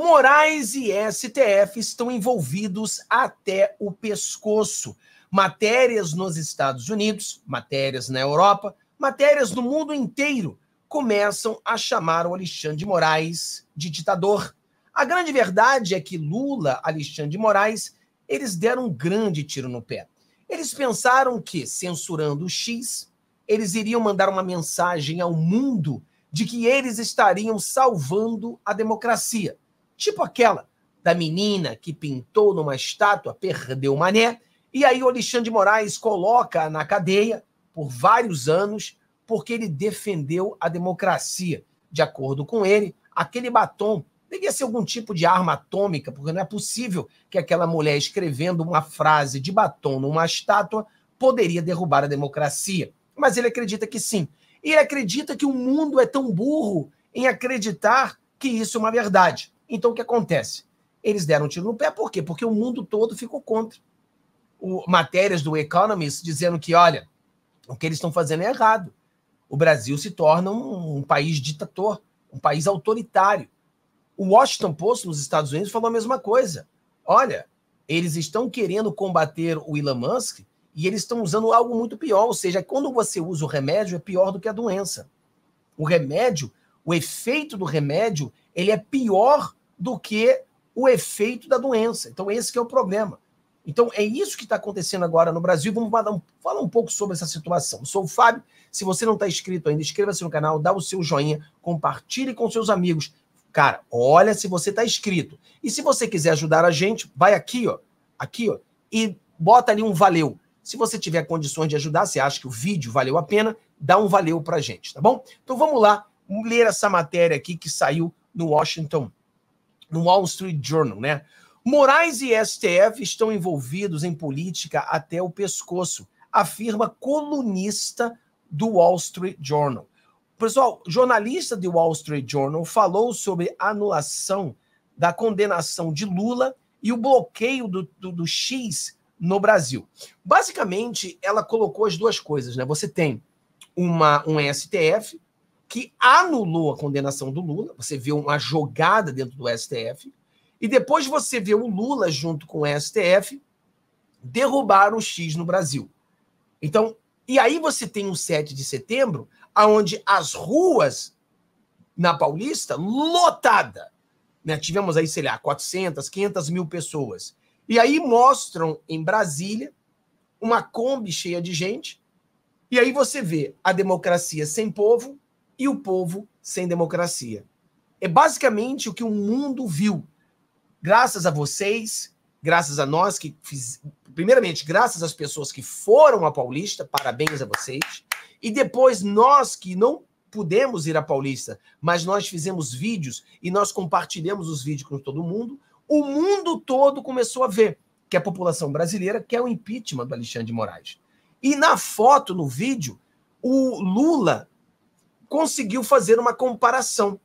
Moraes e STF estão envolvidos até o pescoço. Matérias nos Estados Unidos, matérias na Europa, matérias no mundo inteiro começam a chamar o Alexandre de Moraes de ditador. A grande verdade é que Lula, Alexandre de Moraes, eles deram um grande tiro no pé. Eles pensaram que, censurando o X, eles iriam mandar uma mensagem ao mundo de que eles estariam salvando a democracia tipo aquela da menina que pintou numa estátua, perdeu mané, e aí o Alexandre de Moraes coloca na cadeia por vários anos porque ele defendeu a democracia. De acordo com ele, aquele batom devia ser algum tipo de arma atômica, porque não é possível que aquela mulher escrevendo uma frase de batom numa estátua poderia derrubar a democracia. Mas ele acredita que sim. E ele acredita que o mundo é tão burro em acreditar que isso é uma verdade. Então, o que acontece? Eles deram um tiro no pé, por quê? Porque o mundo todo ficou contra. O, matérias do Economist dizendo que, olha, o que eles estão fazendo é errado. O Brasil se torna um, um país ditador, um país autoritário. O Washington Post, nos Estados Unidos, falou a mesma coisa. Olha, eles estão querendo combater o Elon Musk e eles estão usando algo muito pior. Ou seja, quando você usa o remédio, é pior do que a doença. O remédio, o efeito do remédio, ele é pior do que o efeito da doença. Então, esse é o problema. Então, é isso que está acontecendo agora no Brasil. Vamos falar um, falar um pouco sobre essa situação. Eu sou o Fábio. Se você não está inscrito ainda, inscreva-se no canal, dá o seu joinha, compartilhe com seus amigos. Cara, olha se você está inscrito. E se você quiser ajudar a gente, vai aqui, ó, aqui, ó, e bota ali um valeu. Se você tiver condições de ajudar, se acha que o vídeo valeu a pena, dá um valeu pra gente, tá bom? Então vamos lá, ler essa matéria aqui que saiu no Washington no Wall Street Journal, né? Moraes e STF estão envolvidos em política até o pescoço, afirma colunista do Wall Street Journal. Pessoal, jornalista do Wall Street Journal falou sobre anulação da condenação de Lula e o bloqueio do, do, do X no Brasil. Basicamente, ela colocou as duas coisas, né? Você tem uma, um STF que anulou a condenação do Lula. Você vê uma jogada dentro do STF. E depois você vê o Lula, junto com o STF, derrubar o X no Brasil. Então, e aí você tem o 7 de setembro, aonde as ruas na Paulista, lotada. Né? Tivemos aí, sei lá, 400, 500 mil pessoas. E aí mostram em Brasília uma Kombi cheia de gente. E aí você vê a democracia sem povo, e o povo sem democracia. É basicamente o que o mundo viu. Graças a vocês, graças a nós que fiz... primeiramente, graças às pessoas que foram à Paulista, parabéns a vocês. E depois nós que não pudemos ir à Paulista, mas nós fizemos vídeos e nós compartilhamos os vídeos com todo mundo. O mundo todo começou a ver que a população brasileira quer o impeachment do Alexandre de Moraes. E na foto, no vídeo, o Lula conseguiu fazer uma comparação.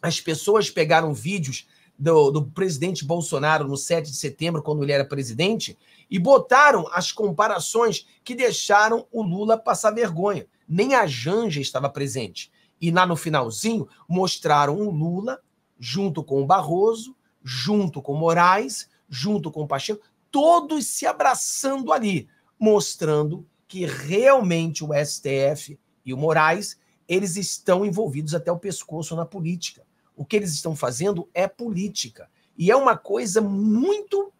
As pessoas pegaram vídeos do, do, presidente Bolsonaro no 7 de setembro, quando ele era presidente, e botaram as comparações que deixaram o Lula passar vergonha. Nem a Janja estava presente. E lá no finalzinho, mostraram o Lula junto com o Barroso, junto com Moraes, junto com o Pacheco, todos se abraçando ali, mostrando que realmente o STF e o Moraes eles estão envolvidos até o pescoço na política. O que eles estão fazendo é política. E é uma coisa muito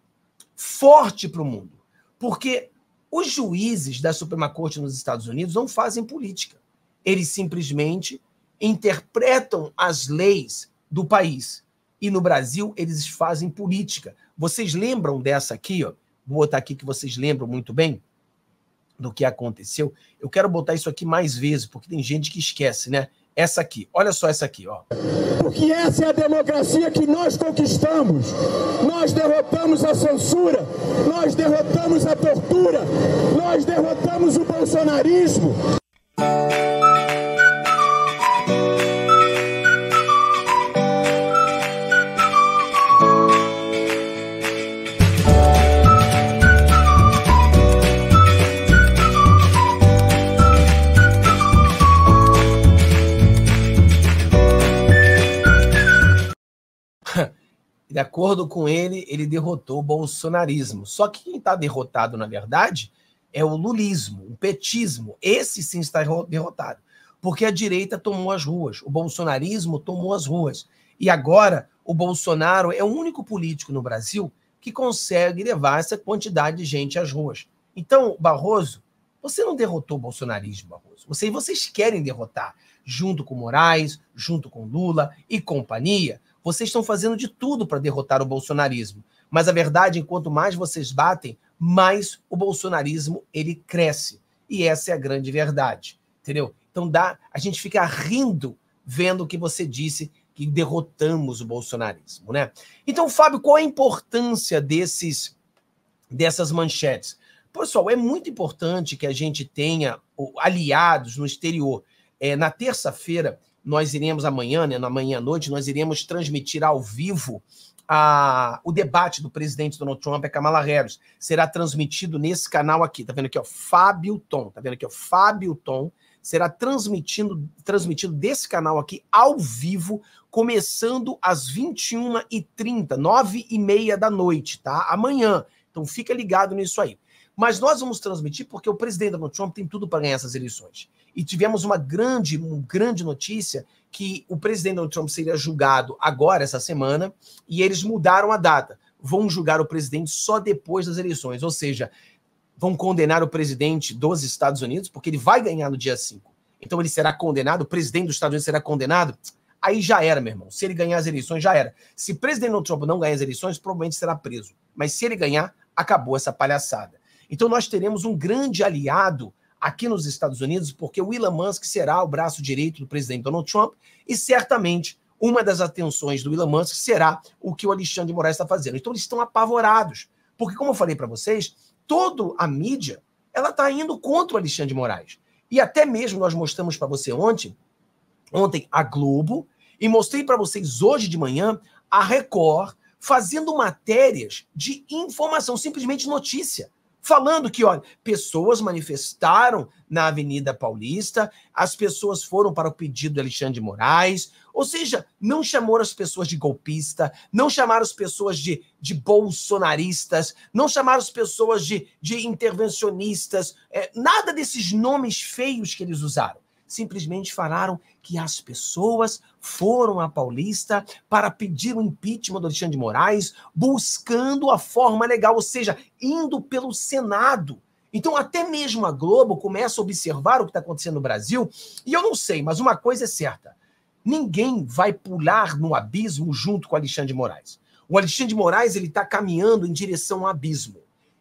forte para o mundo, porque os juízes da Suprema Corte nos Estados Unidos não fazem política. Eles simplesmente interpretam as leis do país. E no Brasil, eles fazem política. Vocês lembram dessa aqui? Ó? Vou botar aqui que vocês lembram muito bem do que aconteceu. Eu quero botar isso aqui mais vezes, porque tem gente que esquece, né? Essa aqui, olha só essa aqui, ó. Porque essa é a democracia que nós conquistamos. Nós derrotamos a censura, nós derrotamos a tortura, nós derrotamos o bolsonarismo. acordo com ele, ele derrotou o bolsonarismo. Só que quem está derrotado, na verdade, é o lulismo, o petismo. Esse sim está derrotado. Porque a direita tomou as ruas, o bolsonarismo tomou as ruas. E agora o Bolsonaro é o único político no Brasil que consegue levar essa quantidade de gente às ruas. Então, Barroso, você não derrotou o bolsonarismo, Barroso. Você, vocês querem derrotar, junto com Moraes, junto com Lula e companhia. Vocês estão fazendo de tudo para derrotar o bolsonarismo. Mas a verdade, é enquanto mais vocês batem, mais o bolsonarismo ele cresce. E essa é a grande verdade, entendeu? Então dá, a gente fica rindo vendo o que você disse que derrotamos o bolsonarismo, né? Então, Fábio, qual a importância desses dessas manchetes? Pessoal, é muito importante que a gente tenha aliados no exterior. É, na terça-feira, nós iremos amanhã, né, na manhã à noite, nós iremos transmitir ao vivo a, o debate do presidente Donald Trump e Kamala Harris. Será transmitido nesse canal aqui, tá vendo aqui, ó, Fábio Tom, tá vendo aqui, ó, Fábio Tom, será transmitindo, transmitido desse canal aqui ao vivo, começando às 21h30, 9h30 da noite, tá? Amanhã. Então fica ligado nisso aí. Mas nós vamos transmitir porque o presidente Donald Trump tem tudo para ganhar essas eleições. E tivemos uma grande, uma grande notícia que o presidente Donald Trump seria julgado agora, essa semana, e eles mudaram a data. Vão julgar o presidente só depois das eleições, ou seja, vão condenar o presidente dos Estados Unidos, porque ele vai ganhar no dia 5. Então ele será condenado, o presidente dos Estados Unidos será condenado. Aí já era, meu irmão. Se ele ganhar as eleições, já era. Se o presidente Donald Trump não ganhar as eleições, provavelmente será preso. Mas se ele ganhar, acabou essa palhaçada. Então nós teremos um grande aliado aqui nos Estados Unidos, porque o Elon Musk será o braço direito do presidente Donald Trump e certamente uma das atenções do Elon Musk será o que o Alexandre de Moraes está fazendo. Então eles estão apavorados, porque como eu falei para vocês, toda a mídia ela está indo contra o Alexandre de Moraes. E até mesmo nós mostramos para você ontem, ontem a Globo, e mostrei para vocês hoje de manhã a Record fazendo matérias de informação, simplesmente notícia falando que, olha, pessoas manifestaram na Avenida Paulista, as pessoas foram para o pedido de Alexandre de Moraes, ou seja, não chamou as pessoas de golpista, não chamaram as pessoas de, de bolsonaristas, não chamaram as pessoas de, de intervencionistas, é, nada desses nomes feios que eles usaram simplesmente falaram que as pessoas foram à Paulista para pedir o impeachment do Alexandre de Moraes, buscando a forma legal, ou seja, indo pelo Senado. Então, até mesmo a Globo começa a observar o que está acontecendo no Brasil, e eu não sei, mas uma coisa é certa: ninguém vai pular no abismo junto com Alexandre de Moraes. O Alexandre de Moraes ele está caminhando em direção ao abismo.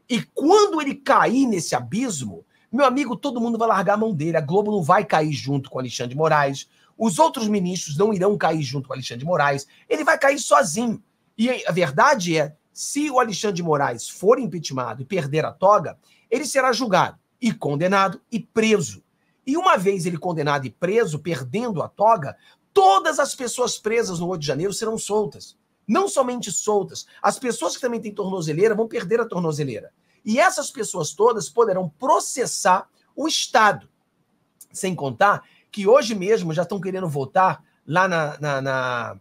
E quando ele cair nesse abismo, meu amigo, todo mundo vai largar a mão dele. A Globo não vai cair junto com Alexandre de Moraes. Os outros ministros não irão cair junto com Alexandre de Moraes. Ele vai cair sozinho. E a verdade é, se o Alexandre de Moraes for impeachmentado e perder a toga, ele será julgado e condenado e preso. E uma vez ele condenado e preso, perdendo a toga, todas as pessoas presas no Rio de janeiro serão soltas. Não somente soltas, as pessoas que também têm tornozeleira vão perder a tornozeleira. E essas pessoas todas poderão processar o Estado. Sem contar que hoje mesmo já estão querendo votar lá na, na, na,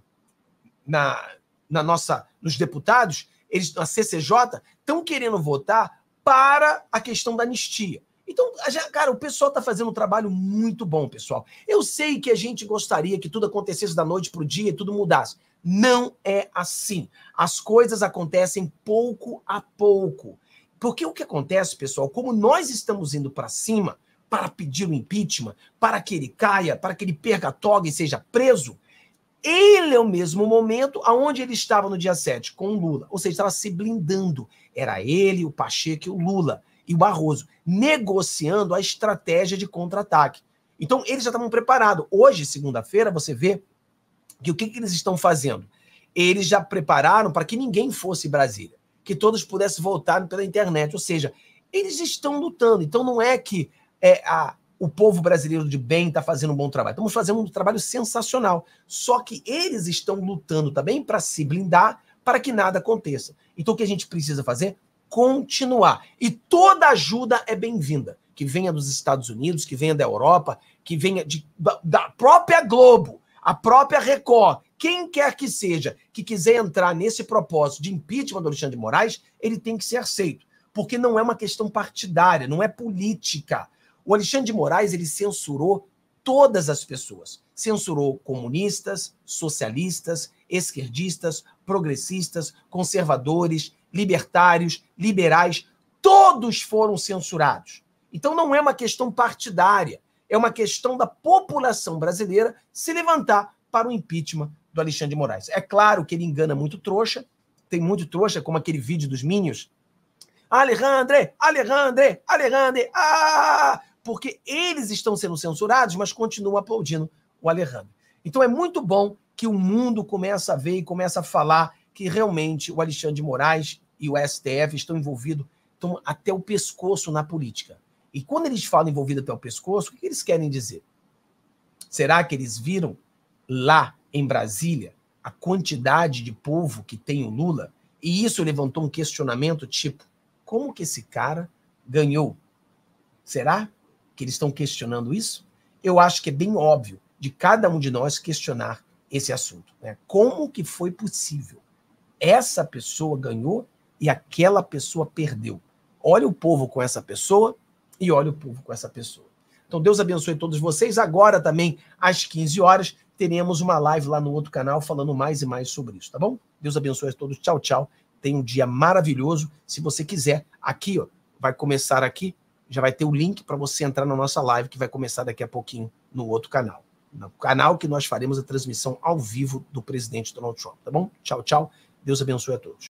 na, na nossa, nos deputados, eles na CCJ, estão querendo votar para a questão da anistia. Então, cara, o pessoal está fazendo um trabalho muito bom, pessoal. Eu sei que a gente gostaria que tudo acontecesse da noite para o dia e tudo mudasse. Não é assim. As coisas acontecem pouco a pouco. Porque o que acontece, pessoal, como nós estamos indo para cima para pedir o impeachment, para que ele caia, para que ele perca a toga e seja preso, ele é o mesmo momento aonde ele estava no dia 7 com o Lula, ou seja, estava se blindando. Era ele, o Pacheco e o Lula e o Barroso negociando a estratégia de contra-ataque. Então, eles já estavam preparados. Hoje, segunda-feira, você vê que o que, que eles estão fazendo? Eles já prepararam para que ninguém fosse Brasília que todos pudessem votar pela internet. Ou seja, eles estão lutando. Então não é que é, a, o povo brasileiro de bem está fazendo um bom trabalho. Estamos fazendo um trabalho sensacional. Só que eles estão lutando também para se blindar para que nada aconteça. Então o que a gente precisa fazer? Continuar. E toda ajuda é bem-vinda. Que venha dos Estados Unidos, que venha da Europa, que venha de, da, da própria Globo, a própria Record quem quer que seja que quiser entrar nesse propósito de impeachment do Alexandre de Moraes, ele tem que ser aceito, porque não é uma questão partidária, não é política. O Alexandre de Moraes, ele censurou todas as pessoas. Censurou comunistas, socialistas, esquerdistas, progressistas, conservadores, libertários, liberais, todos foram censurados. Então não é uma questão partidária, é uma questão da população brasileira se levantar para o impeachment do Alexandre de Moraes. É claro que ele engana muito trouxa, tem muito trouxa, como aquele vídeo dos Minions. Alejandre, Alejandre, Alejandre, ah! Porque eles estão sendo censurados, mas continuam aplaudindo o Alejandro. Então é muito bom que o mundo começa a ver e começa a falar que realmente o Alexandre de Moraes e o STF estão envolvidos, estão até o pescoço na política. E quando eles falam envolvido até o pescoço, o que eles querem dizer? Será que eles viram lá em Brasília a quantidade de povo que tem o Lula, e isso levantou um questionamento tipo: como que esse cara ganhou? Será que eles estão questionando isso? Eu acho que é bem óbvio de cada um de nós questionar esse assunto. Né? Como que foi possível? Essa pessoa ganhou e aquela pessoa perdeu. Olha o povo com essa pessoa e olha o povo com essa pessoa. Então Deus abençoe todos vocês. Agora também às 15 horas teremos uma live lá no outro canal falando mais e mais sobre isso, tá bom? Deus abençoe a todos. Tchau, tchau. Tenha um dia maravilhoso. Se você quiser, aqui, ó, vai começar aqui, já vai ter o link para você entrar na nossa live que vai começar daqui a pouquinho no outro canal. No canal que nós faremos a transmissão ao vivo do presidente Donald Trump, tá bom? Tchau, tchau. Deus abençoe a todos.